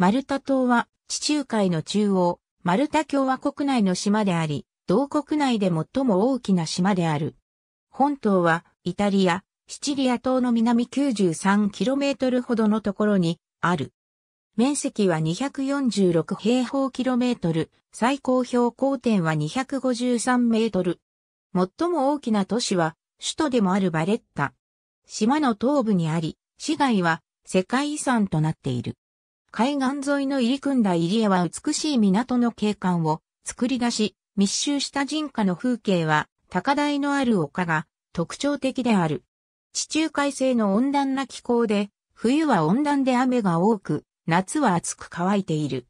マルタ島は地中海の中央、マルタ共和国内の島であり、同国内で最も大きな島である。本島はイタリア、シチリア島の南 93km ほどのところにある。面積は246平方キロメートル、最高標高点は253メートル。最も大きな都市は首都でもあるバレッタ。島の東部にあり、市街は世界遺産となっている。海岸沿いの入り組んだ入江は美しい港の景観を作り出し、密集した人家の風景は高台のある丘が特徴的である。地中海性の温暖な気候で、冬は温暖で雨が多く、夏は暑く乾いている。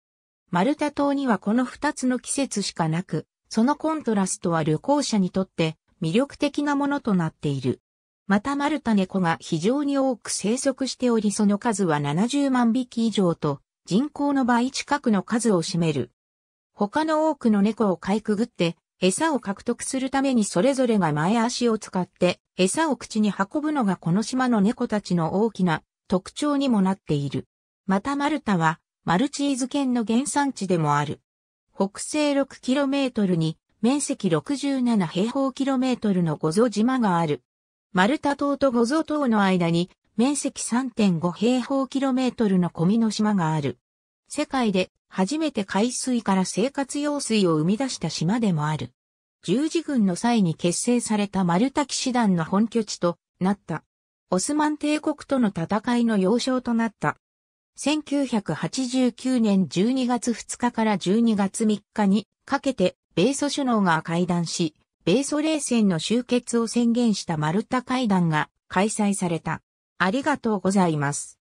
マルタ島にはこの二つの季節しかなく、そのコントラストは旅行者にとって魅力的なものとなっている。またマルタ猫が非常に多く生息しておりその数は70万匹以上と人口の倍近くの数を占める。他の多くの猫をかいくぐって餌を獲得するためにそれぞれが前足を使って餌を口に運ぶのがこの島の猫たちの大きな特徴にもなっている。またマルタはマルチーズ県の原産地でもある。北西 6km に面積67平方キロメートルの五蔵島がある。マルタ島とゴゾ島の間に面積3.5平方キロメートルのコミの島がある。世界で初めて海水から生活用水を生み出した島でもある。十字軍の際に結成されたマルタ騎士団の本拠地となった。オスマン帝国との戦いの要衝となった。1989年12月2日から12月3日にかけて米ソ首脳が会談し、米ソ冷戦の終結を宣言したマルタ会談が開催された。ありがとうございます。